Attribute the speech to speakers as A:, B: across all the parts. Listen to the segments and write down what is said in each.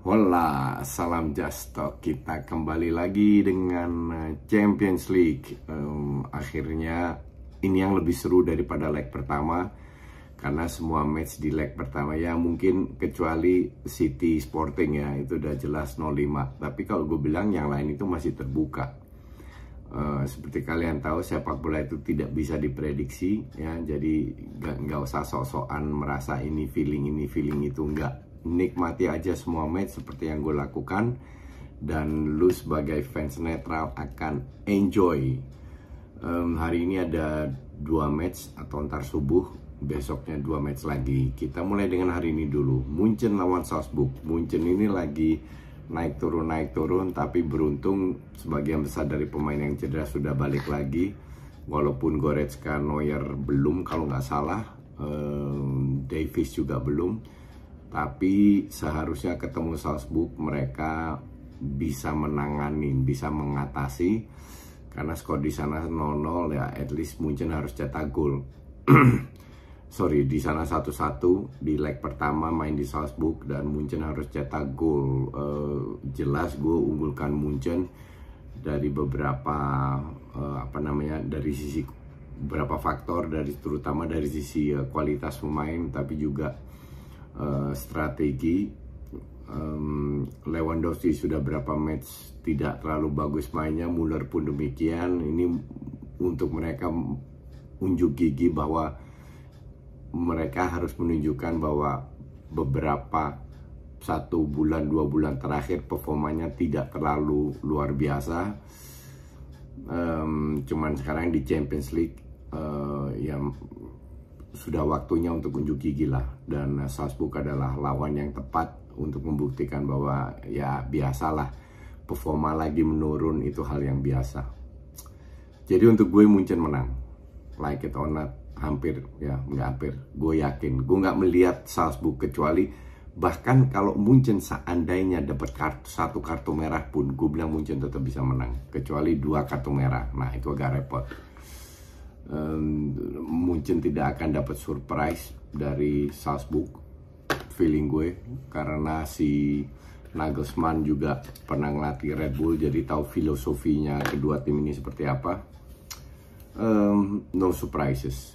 A: Hola, salam Jasto. Kita kembali lagi dengan eh, Champions League. Um, akhirnya ini yang lebih seru daripada leg pertama karena semua match di leg pertama ya mungkin kecuali City Sporting ya itu udah jelas 0-5. tapi kalau gue bilang yang lain itu masih terbuka uh, seperti kalian tahu sepak bola itu tidak bisa diprediksi ya jadi nggak nggak usah sok-sokan merasa ini feeling ini feeling itu enggak nikmati aja semua match seperti yang gue lakukan dan lu sebagai fans netral akan enjoy um, hari ini ada dua match atau ntar subuh besoknya dua match lagi kita mulai dengan hari ini dulu Munchen lawan Salzburg Munchen ini lagi naik turun naik turun tapi beruntung sebagian besar dari pemain yang cedera sudah balik lagi walaupun Goretzka Neuer belum kalau nggak salah um, Davis juga belum tapi seharusnya ketemu Salzburg mereka bisa menangani, bisa mengatasi karena skor di sana 0-0 ya at least Munchen harus cetak gol. Sorry, di sana satu-satu di leg pertama main di Salzburg dan Munchen harus cetak gol. Uh, jelas gue unggulkan Munchen dari beberapa uh, apa namanya dari sisi beberapa faktor dari terutama dari sisi uh, kualitas pemain tapi juga Eh, strategi um, Lewandowski sudah berapa match tidak terlalu bagus mainnya, Muller pun demikian. Ini untuk mereka unjuk gigi bahwa mereka harus menunjukkan bahwa beberapa satu bulan dua bulan terakhir performanya tidak terlalu luar biasa. Um, cuman sekarang di Champions League uh, yang sudah waktunya untuk unjuk gigi lah dan eh, Salzburg adalah lawan yang tepat untuk membuktikan bahwa ya biasalah performa lagi menurun itu hal yang biasa jadi untuk gue Munchen menang like it or not hampir ya nggak hampir gue yakin gue nggak melihat Salzburg kecuali bahkan kalau Munchen seandainya dapat kartu, satu kartu merah pun gue bilang Munchen tetap bisa menang kecuali dua kartu merah nah itu agak repot um, Munchen tidak akan dapat surprise dari Salzburg feeling gue karena si Nagelsmann juga pernah ngelatih Red Bull jadi tahu filosofinya kedua tim ini seperti apa um, no surprises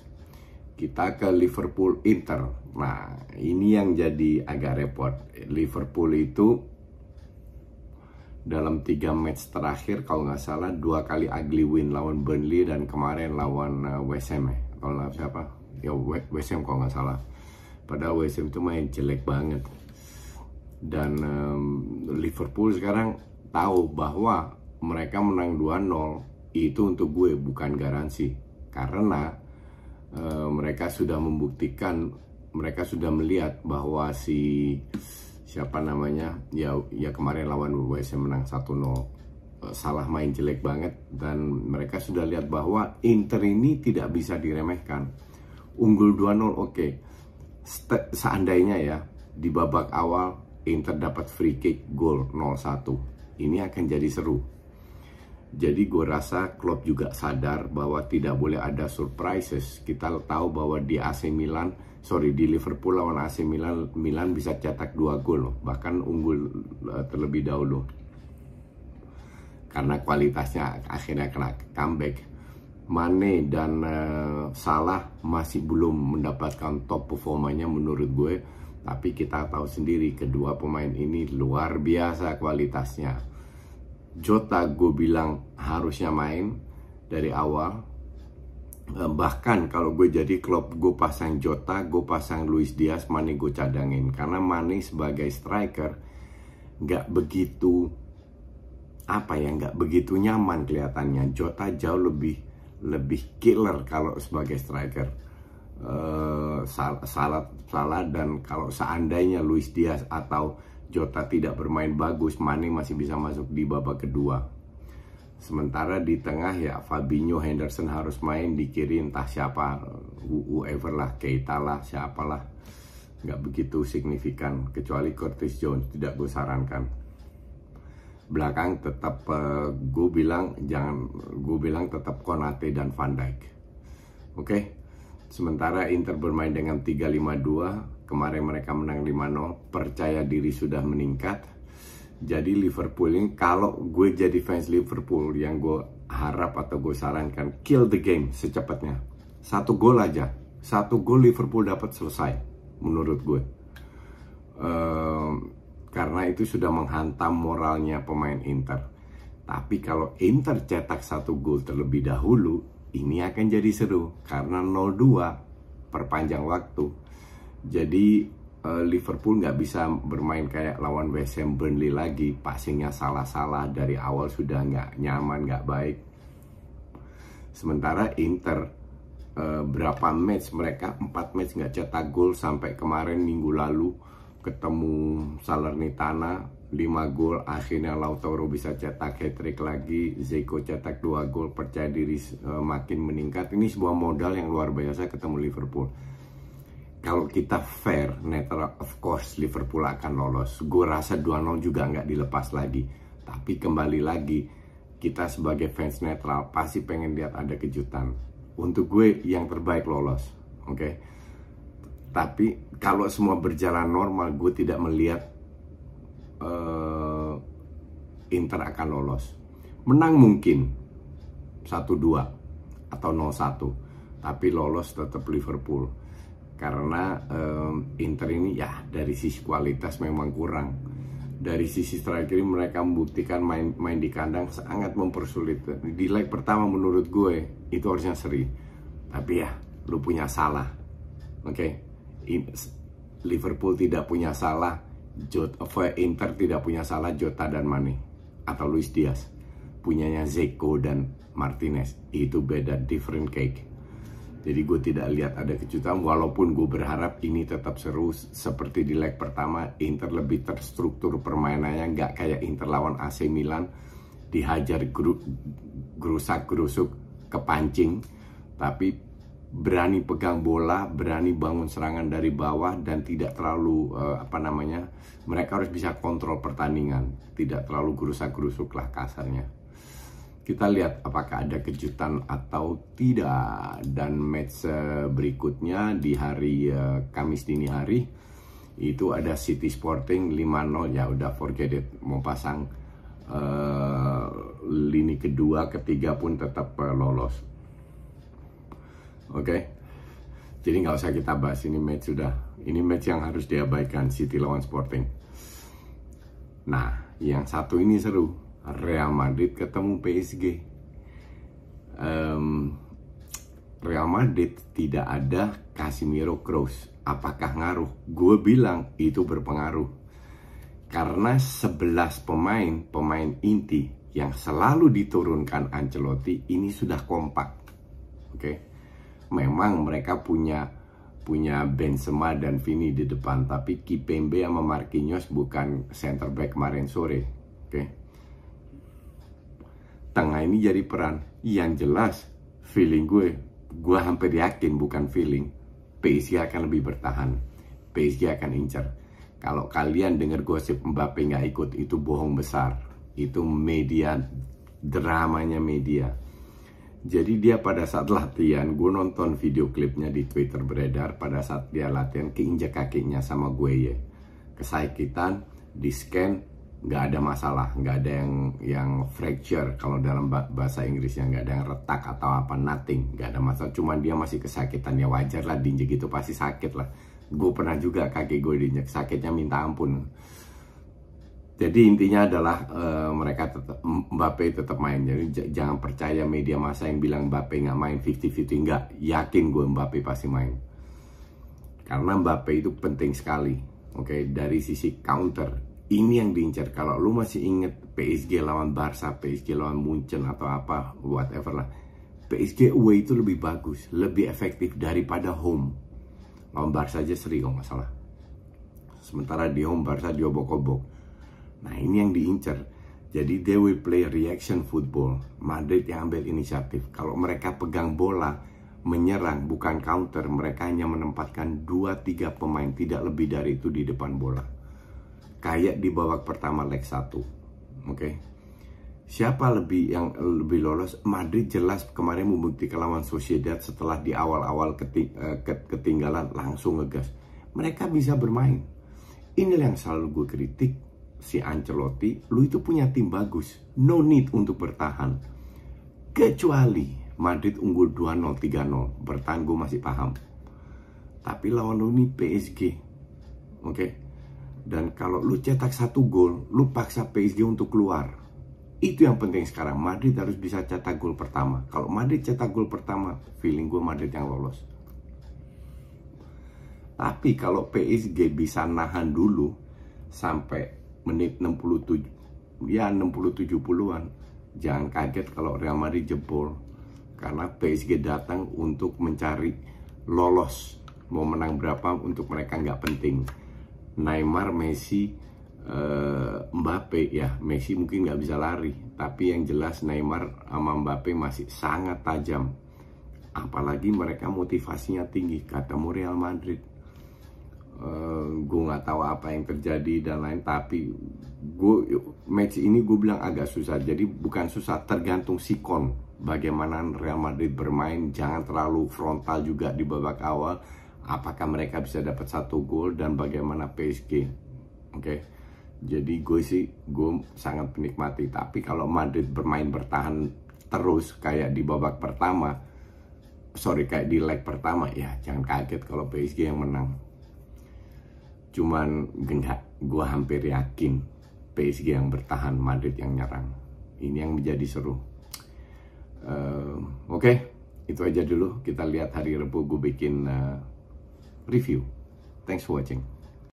A: kita ke Liverpool Inter nah ini yang jadi agak repot Liverpool itu dalam tiga match terakhir kalau nggak salah dua kali ugly win lawan Burnley dan kemarin lawan uh, West Ham eh. kalau nggak siapa ya West Ham kalau nggak salah padahal West Ham itu main jelek banget dan um, Liverpool sekarang tahu bahwa mereka menang 2-0 itu untuk gue bukan garansi karena uh, mereka sudah membuktikan mereka sudah melihat bahwa si siapa namanya ya ya kemarin lawan Uruguay saya menang 1-0 eh, salah main jelek banget dan mereka sudah lihat bahwa Inter ini tidak bisa diremehkan unggul 2-0 oke okay. seandainya ya di babak awal Inter dapat free kick gol 0-1 ini akan jadi seru jadi gue rasa Klopp juga sadar bahwa tidak boleh ada surprises. Kita tahu bahwa di AC Milan, sorry di Liverpool lawan AC Milan, Milan bisa cetak dua gol loh, bahkan unggul eh, terlebih dahulu. Karena kualitasnya akhirnya kena comeback. Mane dan uh, Salah masih belum mendapatkan top performanya menurut gue. Tapi kita tahu sendiri kedua pemain ini luar biasa kualitasnya Jota gue bilang harusnya main dari awal eh, bahkan kalau gue jadi klub gue pasang Jota gue pasang Luis Diaz Mane gue cadangin karena Mane sebagai striker nggak begitu apa ya nggak begitu nyaman kelihatannya Jota jauh lebih lebih killer kalau sebagai striker uh, salah salah dan kalau seandainya Luis Diaz atau Jota tidak bermain bagus, Mane masih bisa masuk di babak kedua. Sementara di tengah ya Fabinho Henderson harus main di kiri entah siapa whoever lah Keita lah siapalah nggak begitu signifikan kecuali Curtis Jones tidak gue sarankan belakang tetap uh, eh, gue bilang jangan gue bilang tetap Konate dan Van Dijk oke okay? sementara Inter bermain dengan 352 kemarin mereka menang 5-0 percaya diri sudah meningkat jadi Liverpool ini kalau gue jadi fans Liverpool yang gue harap atau gue sarankan kill the game secepatnya satu gol aja satu gol Liverpool dapat selesai menurut gue ehm, karena itu sudah menghantam moralnya pemain Inter tapi kalau Inter cetak satu gol terlebih dahulu ini akan jadi seru karena 0-2 perpanjang waktu jadi uh, Liverpool nggak bisa bermain kayak lawan West Ham Burnley lagi. Passingnya salah-salah dari awal sudah nggak nyaman, nggak baik. Sementara Inter uh, berapa match mereka 4 match nggak cetak gol sampai kemarin minggu lalu ketemu Salernitana 5 gol akhirnya Lautaro bisa cetak hat trick lagi Zeko cetak 2 gol percaya diri uh, makin meningkat ini sebuah modal yang luar biasa ketemu Liverpool kalau kita fair, netral, of course Liverpool akan lolos. Gue rasa 2-0 juga nggak dilepas lagi. Tapi kembali lagi, kita sebagai fans netral pasti pengen lihat ada kejutan. Untuk gue yang terbaik lolos, oke? Okay? Tapi kalau semua berjalan normal, gue tidak melihat uh, Inter akan lolos. Menang mungkin 1-2 atau 0-1, tapi lolos tetap Liverpool karena um, Inter ini ya dari sisi kualitas memang kurang dari sisi terakhir mereka membuktikan main main di kandang sangat mempersulit di leg pertama menurut gue itu harusnya seri tapi ya lu punya salah oke okay? Liverpool tidak punya salah Jota, eh, Inter tidak punya salah Jota dan Mane atau Luis Diaz punyanya Zeko dan Martinez itu beda different cake jadi gue tidak lihat ada kejutan walaupun gue berharap ini tetap seru seperti di leg pertama Inter lebih terstruktur permainannya nggak kayak Inter lawan AC Milan dihajar gerusak gerusuk kepancing tapi berani pegang bola, berani bangun serangan dari bawah dan tidak terlalu uh, apa namanya mereka harus bisa kontrol pertandingan, tidak terlalu gerusak gerusuk lah kasarnya kita lihat apakah ada kejutan atau tidak dan match eh, berikutnya di hari eh, Kamis dini hari itu ada City Sporting 5-0 ya udah forget it mau pasang uh, lini kedua ketiga pun tetap lolos oke okay? jadi nggak usah kita bahas ini match sudah ini match yang harus diabaikan City lawan Sporting nah yang satu ini seru Real Madrid ketemu PSG. Um, Real Madrid tidak ada Casimiro Kroos. Apakah ngaruh? Gue bilang itu berpengaruh. Karena 11 pemain, pemain inti yang selalu diturunkan Ancelotti ini sudah kompak. Oke. Okay? Memang mereka punya punya Benzema dan Vini di depan, tapi Kipembe sama Marquinhos bukan center back kemarin sore. Oke. Okay? tengah ini jadi peran yang jelas feeling gue gue hampir yakin bukan feeling PSG akan lebih bertahan PSG akan incer kalau kalian dengar gosip Mbappe nggak ikut itu bohong besar itu media dramanya media jadi dia pada saat latihan, gue nonton video klipnya di Twitter beredar pada saat dia latihan keinjak kakinya sama gue ya. Kesakitan, di scan, nggak ada masalah, nggak ada yang yang fracture kalau dalam bahasa Inggrisnya nggak ada yang retak atau apa nothing, nggak ada masalah. Cuman dia masih kesakitan ya wajar lah diinjek itu pasti sakit lah. Gue pernah juga kaki gue diinjek sakitnya minta ampun. Jadi intinya adalah uh, mereka tetap Mbappe tetap main. Jadi jangan percaya media masa yang bilang Mbappe nggak main 50-50 nggak. Yakin gue Mbappe pasti main. Karena Mbappe itu penting sekali. Oke, okay? dari sisi counter, ini yang diincar kalau lu masih inget PSG lawan Barca PSG lawan Munchen atau apa whatever lah PSG away itu lebih bagus lebih efektif daripada home lawan Barca aja seri kalau masalah sementara di home Barca diobok-obok nah ini yang diincar jadi they will play reaction football Madrid yang ambil inisiatif kalau mereka pegang bola menyerang bukan counter mereka hanya menempatkan 2-3 pemain tidak lebih dari itu di depan bola kayak di babak pertama leg 1. Oke. Okay? Siapa lebih yang lebih lolos? Madrid jelas kemarin membuktikan lawan Sociedad setelah di awal-awal keting, eh, ketinggalan langsung ngegas. Mereka bisa bermain. ini yang selalu gue kritik si Ancelotti, lu itu punya tim bagus, no need untuk bertahan. Kecuali Madrid unggul 2-0, 3-0, bertahan masih paham. Tapi lawan lu ini PSG, oke? Okay? Dan kalau lu cetak satu gol, lu paksa PSG untuk keluar. Itu yang penting sekarang. Madrid harus bisa cetak gol pertama. Kalau Madrid cetak gol pertama, feeling gue Madrid yang lolos. Tapi kalau PSG bisa nahan dulu sampai menit 67 ya 60 70-an, jangan kaget kalau Real Madrid jebol karena PSG datang untuk mencari lolos mau menang berapa untuk mereka nggak penting. Neymar, Messi, uh, Mbappe ya. Messi mungkin nggak bisa lari, tapi yang jelas Neymar sama Mbappe masih sangat tajam. Apalagi mereka motivasinya tinggi, ketemu Real Madrid. Uh, eh, gue nggak tahu apa yang terjadi dan lain tapi gue match ini gue bilang agak susah jadi bukan susah tergantung sikon bagaimana Real Madrid bermain jangan terlalu frontal juga di babak awal apakah mereka bisa dapat satu gol dan bagaimana PSG. Oke. Okay? Jadi gue sih gue sangat menikmati tapi kalau Madrid bermain bertahan terus kayak di babak pertama sorry kayak di leg pertama ya jangan kaget kalau PSG yang menang. Cuman enggak, gue hampir yakin PSG yang bertahan, Madrid yang nyerang. Ini yang menjadi seru. Uh, Oke, okay, itu aja dulu. Kita lihat hari Rabu gue bikin uh, review. Thanks for watching.